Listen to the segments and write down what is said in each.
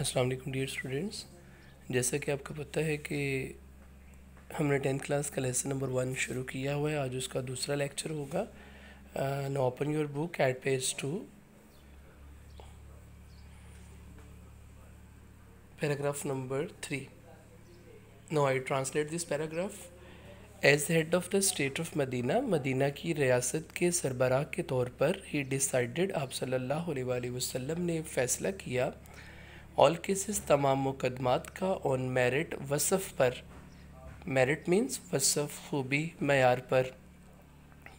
अस्सलाम वालेकुम dear students जैसा कि आपको पता है कि हमने टेंथ क्लास का लेसन नंबर वन शुरू किया हुआ है आज उसका दूसरा लेक्चर होगा now open your book at page two paragraph number three now I translate this paragraph as head of the state of Medina Medina की रियासत के सरबराह के तौर पर ही डिसाइडेड आप सल्लल्लाहु अलैहि वसल्लम ने फैसला किया ऑल केसेस तमाम मुकदमात का ऑन मेरिट वसफ़ पर मेरिट मीन्स वसफ़ खूबी मैार पर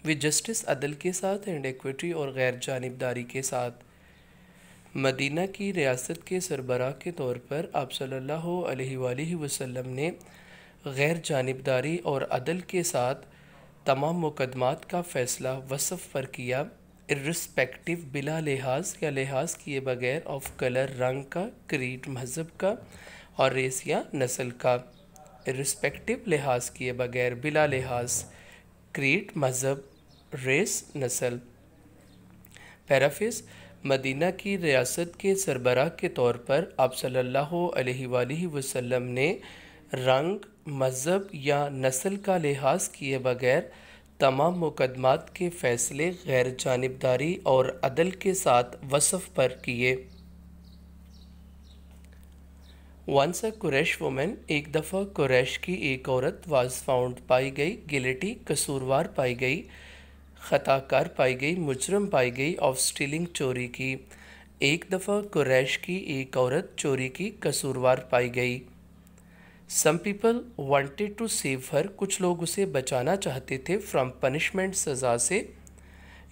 विद जस्टिस अदल के साथ एंड एक्विटी और गैर जानबदारी के साथ मदीना की रियासत के सरबराह के तौर पर आप सल्लल्लाहु अलैहि वसल्लम ने गैर जानबदारी और अदल के साथ तमाम मुकदमात का फ़ैसला वसफ़ पर किया इरिस्पेक्टिव बिला लिहाज या लिहाज किए बगैर ऑफ कलर रंग का क्रीड मज़हब का और रेस या नस्ल का इरिस्पेक्टिव लिहाज किए बगैर बिला लिहाज क्रीड मज़हब रेस नस्ल पैराफिस मदीना की रियासत के सरबराह के तौर पर आप सल्लल्लाहु अलैहि वसल्लम ने रंग मज़हब या नस्ल का लिहाज किए बगैर तमाम मुकदमात के फैसले गैर जानबदारी और अदल के साथ वसफ़ पर किए वंस अ कुरैश वुमेन एक दफ़ा कुरैश की एक औरत वाज फाउंड पाई गई गिलेटी कसूरवार पाई गई खताकार पाई गई मुजरम पाई गई ऑफ स्टीलिंग चोरी की एक दफ़ा कुरैश की एक औरत चोरी की कसूरवार पाई गई some people wanted to save her कुछ लोग उसे बचाना चाहते थे फ्रॉम पनिशमेंट सज़ा से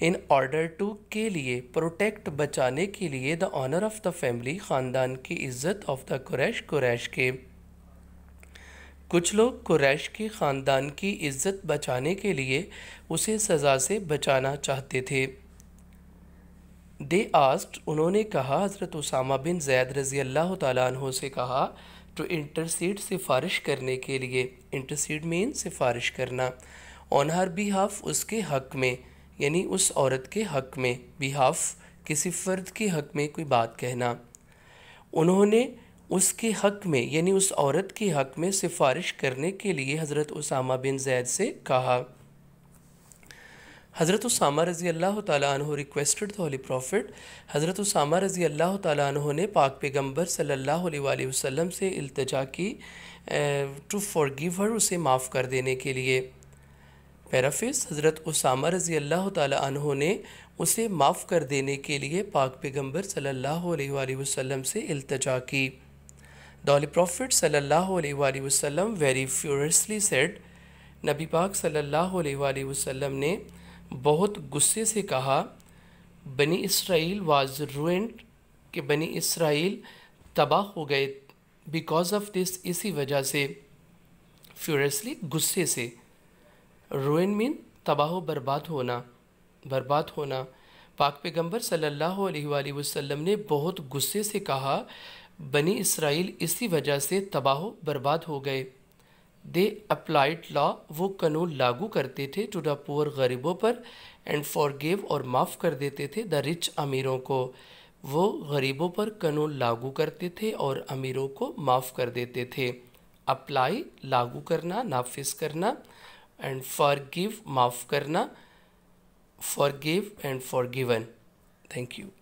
इन ऑर्डर टू के लिए प्रोटेक्ट बचाने के लिए the honour of the family ख़ानदान की इज़्ज़त ऑफ द कुरैश कुरैश के कुछ लोग कुरैश के ख़ानदान की इज़्ज़त बचाने के लिए उसे सज़ा से बचाना चाहते थे दे आस्ट उन्होंने कहा हज़रत उसामा बिन जैद रज़ी अल्लाह तु से कहा टू तो इंटरसीड सिफारिश करने के लिए इंटरसीड मीन सिफारिश करना ऑन हर बिहाफ उसके हक में यानी उस औरत के हक में बिहाफ किसी फ़र्द के हक में कोई बात कहना उन्होंने उसके हक में यानी उस औरत के हक में सिफारिश करने के लिए हज़रत उसामा बिन जैद से कहा हज़रत उसामा रज़ी अल्लाह तु रिक्वेस्टेड द होली प्रॉफिट हज़रत उसामा रज़ी अल्लाह तु ने पाक पैगम्बर सल्लल्लाहु अलैहि वसल्लम से अल्तजा की टू फॉरगिव हर उसे माफ़ कर देने के लिए पैराफिस हज़रत उसामा रज़ी अल्लाह तु ने उसे माफ़ कर देने के लिए पाक पैगम्बर सल्लल्लाहु अलैहि वसल्लम से अल्तजा की द होली प्रॉफिट सल्लल्लाहु अलैहि वसल्लम वेरी फ्यूरसली सेड नबी पाक सल्लल्लाहु अलैहि वसल्लम ने बहुत गुस्से से कहा बनी इसराइल वाज रूइंड कि बनी इसराइल तबाह हो गए बिकॉज ऑफ दिस इसी वजह से फ्यूरसली गुस्से से रूइन मीन तबाह बर्बाद होना बर्बाद होना पाक पैगम्बर सल्लल्लाहु अलैहि वसल्लम ने बहुत गुस्से से कहा बनी इसराइल इसी वजह से तबाह बर्बाद हो गए दे अप्लाइड लॉ वो कानून लागू करते थे टू द पुअर गरीबों पर एंड फॉर गिव और माफ़ कर देते थे द रिच अमीरों को वो गरीबों पर कानून लागू करते थे और अमीरों को माफ़ कर देते थे अप्लाई लागू करना नाफिज करना एंड फॉर गिव माफ़ करना forgive and forgiven thank you